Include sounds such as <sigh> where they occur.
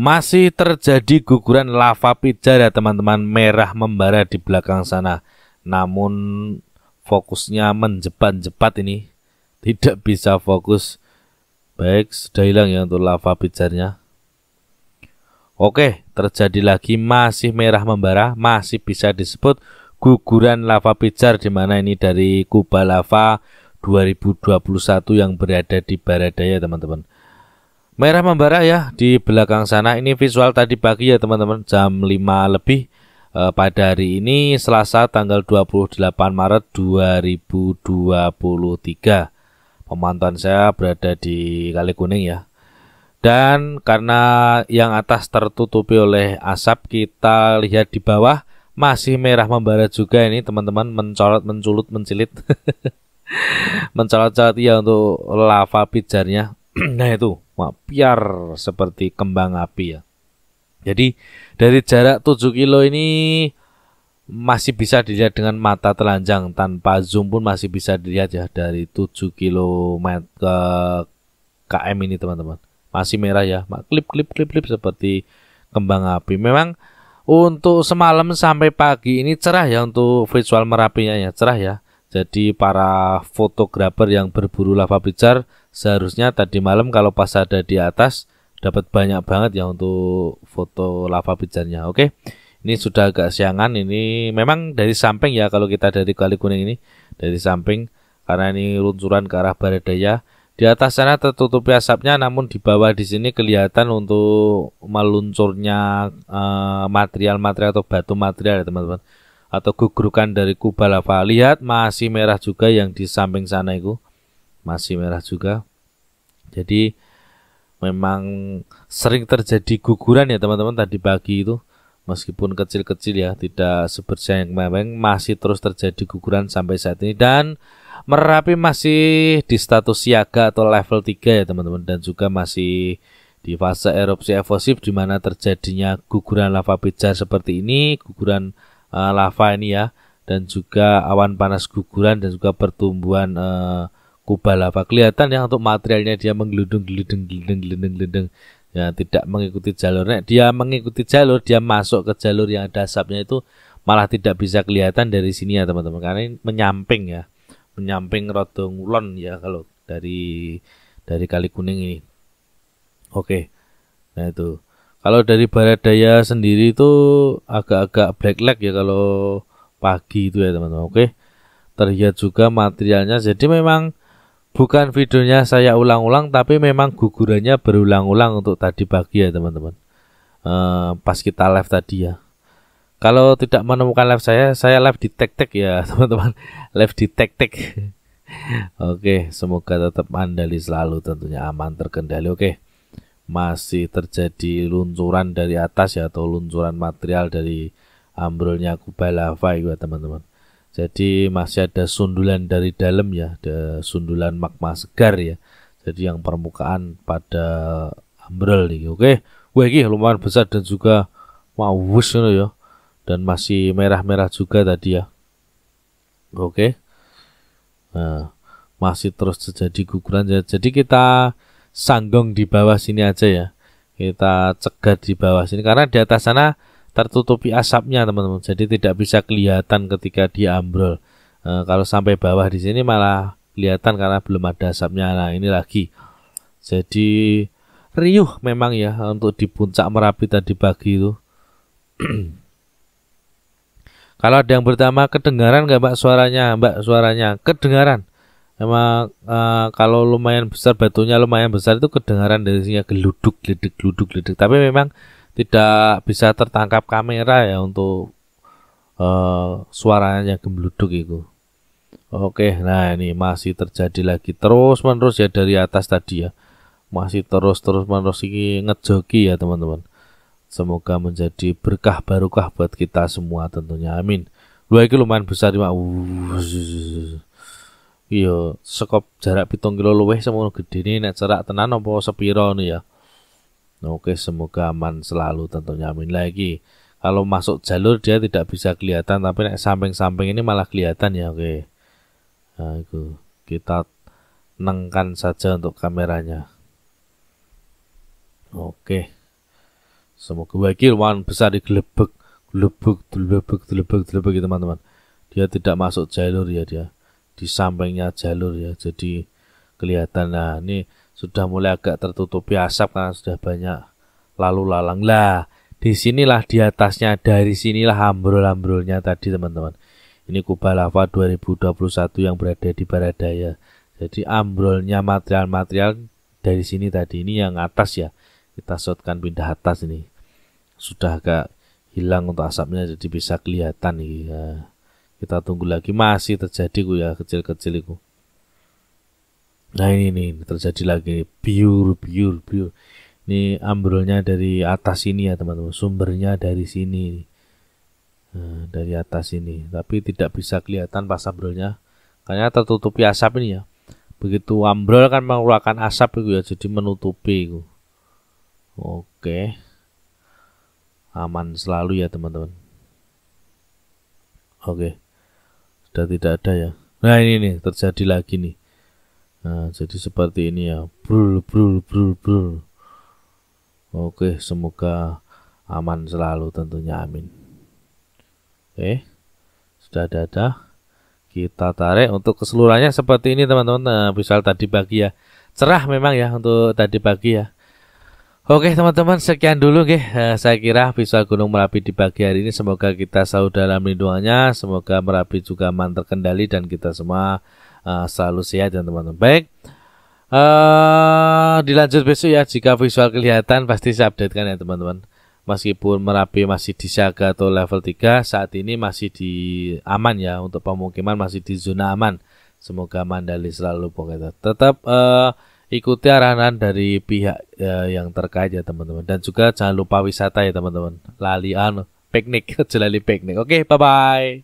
Masih terjadi guguran lava pijar ya teman-teman merah membara di belakang sana. Namun fokusnya menjepat-jepat ini tidak bisa fokus. Baik, sudah hilang ya untuk lava pijarnya. Oke, terjadi lagi masih merah membara, masih bisa disebut guguran lava pijar di mana ini dari Kuba Lava 2021 yang berada di Barat Daya teman-teman merah membara ya di belakang sana. Ini visual tadi pagi ya teman-teman jam 5 lebih e, pada hari ini Selasa tanggal 28 Maret 2023. Pemantauan saya berada di Kali Kuning ya. Dan karena yang atas tertutupi oleh asap, kita lihat di bawah masih merah membara juga ini teman-teman mencolot menculut mencilit. <laughs> mencolot-colot ya untuk lava pijarnya. <clears throat> nah itu piar seperti kembang api ya. Jadi dari jarak 7 kilo ini masih bisa dilihat dengan mata telanjang tanpa zoom pun masih bisa dilihat ya dari 7 km km ini teman-teman. Masih merah ya. Klip klip klip klip seperti kembang api. Memang untuk semalam sampai pagi ini cerah ya untuk visual merapinya ya cerah ya jadi para fotografer yang berburu lava pijar seharusnya tadi malam kalau pas ada di atas dapat banyak banget ya untuk foto lava pijarnya. Oke. Ini sudah agak siangan ini memang dari samping ya kalau kita dari kali kuning ini dari samping karena ini luncuran ke arah barat daya. Di atas sana tertutupi asapnya namun di bawah di sini kelihatan untuk meluncurnya eh, material-material uh, atau batu material ya teman-teman atau gugurkan dari Kubalava. Lihat masih merah juga yang di samping sana itu. Masih merah juga. Jadi memang sering terjadi guguran ya teman-teman tadi pagi itu. Meskipun kecil-kecil ya, tidak sebersih yang memang masih terus terjadi guguran sampai saat ini. Dan Merapi masih di status siaga atau level 3 ya teman-teman dan juga masih di fase erupsi evosif di mana terjadinya guguran lava pijar seperti ini, guguran uh, lava ini ya dan juga awan panas guguran dan juga pertumbuhan uh, kubah lava kelihatan ya untuk materialnya dia menggelundung, gelundung, gelundung, gelundung, gelundung. ya tidak mengikuti jalurnya dia mengikuti jalur dia masuk ke jalur yang ada asapnya itu malah tidak bisa kelihatan dari sini ya teman-teman karena ini menyamping ya menyamping roto ulon ya kalau dari dari kali kuning ini oke nah itu kalau dari barat daya sendiri itu agak-agak black lag ya kalau pagi itu ya teman-teman. Oke. Terlihat juga materialnya. Jadi memang bukan videonya saya ulang-ulang tapi memang gugurannya berulang-ulang untuk tadi pagi ya teman-teman. E, pas kita live tadi ya. Kalau tidak menemukan live saya, saya live di tek-tek ya <laughs> teman-teman. Live di tek-tek. <laughs> Oke, semoga tetap andali selalu tentunya aman terkendali. Oke masih terjadi luncuran dari atas ya atau luncuran material dari ambrolnya kubah lava ya teman-teman. Jadi masih ada sundulan dari dalam ya, ada sundulan magma segar ya. Jadi yang permukaan pada ambrol nih, oke. Wah ini lumayan besar dan juga mawus ya. Dan masih merah-merah juga tadi ya. Oke. Nah, masih terus terjadi guguran. ya, Jadi kita sanggong di bawah sini aja ya kita cegat di bawah sini karena di atas sana tertutupi asapnya teman-teman jadi tidak bisa kelihatan ketika dia ambrol e, kalau sampai bawah di sini malah kelihatan karena belum ada asapnya nah ini lagi jadi riuh memang ya untuk di puncak merapi tadi pagi itu <clears throat> kalau ada yang pertama kedengaran nggak mbak suaranya mbak suaranya kedengaran Emang uh, eh, kalau lumayan besar batunya lumayan besar itu kedengaran dari sini geluduk geluduk, geluduk geluduk tapi memang tidak bisa tertangkap kamera ya untuk uh, suaranya gembluduk itu oke nah ini masih terjadi lagi terus menerus ya dari atas tadi ya masih terus terus menerus ini ngejoki ya teman-teman semoga menjadi berkah barukah buat kita semua tentunya amin dua lumayan besar ya iya sekop jarak pitung kilo luweh semua gede nih. nek jarak tenan apa sepiro nih ya oke semoga aman selalu tentunya amin lagi kalau masuk jalur dia tidak bisa kelihatan tapi nek samping-samping ini malah kelihatan ya oke nah itu kita nengkan saja untuk kameranya oke semoga bagi ruangan besar digelebek gelebek gelebek gelebek gelebek gitu, teman-teman dia tidak masuk jalur ya dia di sampingnya jalur ya. Jadi kelihatan nah ini sudah mulai agak tertutupi asap karena sudah banyak lalu lalang lah. di sinilah di atasnya dari sinilah ambrol-ambrolnya tadi teman-teman. Ini kubah Lava 2021 yang berada di barat daya Jadi ambrolnya material-material dari sini tadi ini yang atas ya. Kita shotkan pindah atas ini. Sudah agak hilang untuk asapnya jadi bisa kelihatan nih. Ya kita tunggu lagi masih terjadi ku ya kecil-kecil itu nah ini nih terjadi lagi biur biur biur ini ambrolnya dari atas ini ya teman-teman sumbernya dari sini eh, dari atas ini tapi tidak bisa kelihatan pas ambrolnya karena tertutupi asap ini ya begitu ambrol kan mengeluarkan asap itu ya jadi menutupi itu oke aman selalu ya teman-teman oke sudah tidak ada ya nah ini nih terjadi lagi nih nah jadi seperti ini ya brul brul brul brul oke semoga aman selalu tentunya amin oke sudah ada ada kita tarik untuk keseluruhannya seperti ini teman-teman nah, misal tadi pagi ya cerah memang ya untuk tadi pagi ya Oke teman-teman sekian dulu nggih. Eh, saya kira visual Gunung Merapi di pagi hari ini semoga kita selalu dalam lindungannya, semoga Merapi juga aman terkendali dan kita semua uh, selalu sehat dan ya, teman-teman baik. Uh, dilanjut besok ya jika visual kelihatan pasti saya update kan ya teman-teman. Meskipun Merapi masih di siaga atau level 3 saat ini masih di aman ya untuk pemukiman masih di zona aman. Semoga Mandali selalu pokoknya tetap uh, ikuti arahan dari pihak ya, yang terkait ya teman-teman dan juga jangan lupa wisata ya teman-teman lalian piknik jelali <laughs> piknik oke bye bye